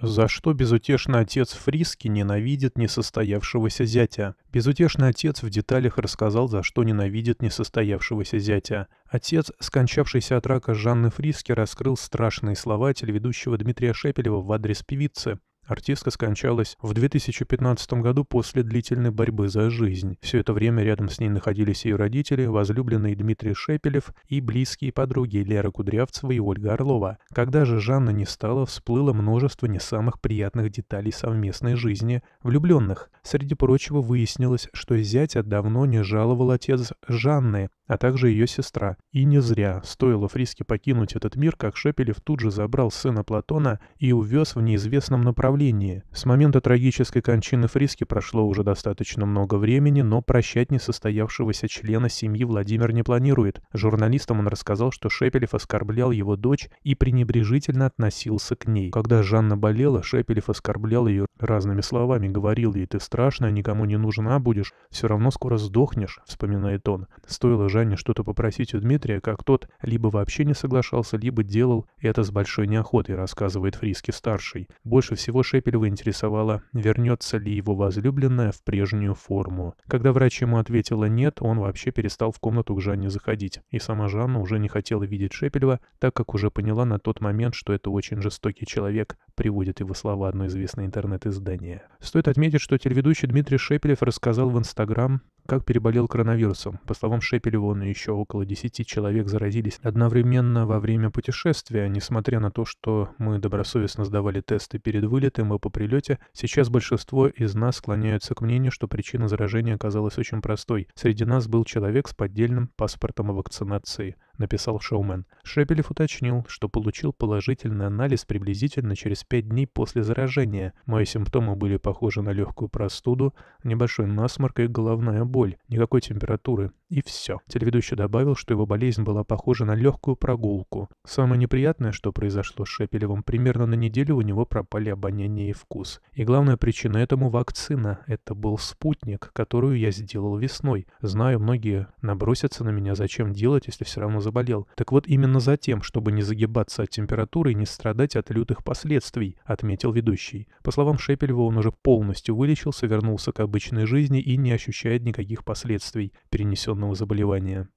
За что безутешный отец Фриски ненавидит несостоявшегося зятя? Безутешный отец в деталях рассказал, за что ненавидит несостоявшегося зятя. Отец, скончавшийся от рака Жанны Фриски, раскрыл страшные слова телеведущего Дмитрия Шепелева в адрес певицы. Артистка скончалась в 2015 году после длительной борьбы за жизнь. Все это время рядом с ней находились ее родители, возлюбленные Дмитрий Шепелев и близкие подруги Лера Кудрявцева и Ольга Орлова. Когда же Жанна не стала, всплыло множество не самых приятных деталей совместной жизни влюбленных. Среди прочего выяснилось, что зятя давно не жаловал отец Жанны, а также ее сестра. И не зря. Стоило Фриске покинуть этот мир, как Шепелев тут же забрал сына Платона и увез в неизвестном направлении направлении. С момента трагической кончины Фриски прошло уже достаточно много времени, но прощать несостоявшегося члена семьи Владимир не планирует. Журналистам он рассказал, что Шепелев оскорблял его дочь и пренебрежительно относился к ней. Когда Жанна болела, Шепелев оскорблял ее разными словами, говорил ей «ты страшная, никому не нужна будешь, все равно скоро сдохнешь», — вспоминает он. Стоило Жанне что-то попросить у Дмитрия, как тот либо вообще не соглашался, либо делал это с большой неохотой рассказывает Фриски-старший. Больше всего Шепелева интересовало, вернется ли его возлюбленная в прежнюю форму. Когда врач ему ответила «нет», он вообще перестал в комнату к Жанне заходить. И сама Жанна уже не хотела видеть Шепелева, так как уже поняла на тот момент, что это очень жестокий человек, приводит его слова одно известное интернет-издание. Стоит отметить, что телеведущий Дмитрий Шепелев рассказал в Инстаграм как переболел коронавирусом. По словам Шепелева, еще около 10 человек заразились одновременно во время путешествия. Несмотря на то, что мы добросовестно сдавали тесты перед вылетом и по прилете, сейчас большинство из нас склоняются к мнению, что причина заражения оказалась очень простой. Среди нас был человек с поддельным паспортом о вакцинации написал шоумен. Шепелев уточнил, что получил положительный анализ приблизительно через пять дней после заражения. Мои симптомы были похожи на легкую простуду, небольшой насморк и головная боль, никакой температуры и все. Телеведущий добавил, что его болезнь была похожа на легкую прогулку. Самое неприятное, что произошло с Шепелевым, примерно на неделю у него пропали обоняние и вкус. И главная причина этому вакцина. Это был спутник, которую я сделал весной. Знаю, многие набросятся на меня, зачем делать, если все равно заболел. Так вот именно за тем, чтобы не загибаться от температуры и не страдать от лютых последствий, отметил ведущий. По словам Шепелева, он уже полностью вылечился, вернулся к обычной жизни и не ощущает никаких последствий, перенесен инфекционного заболевания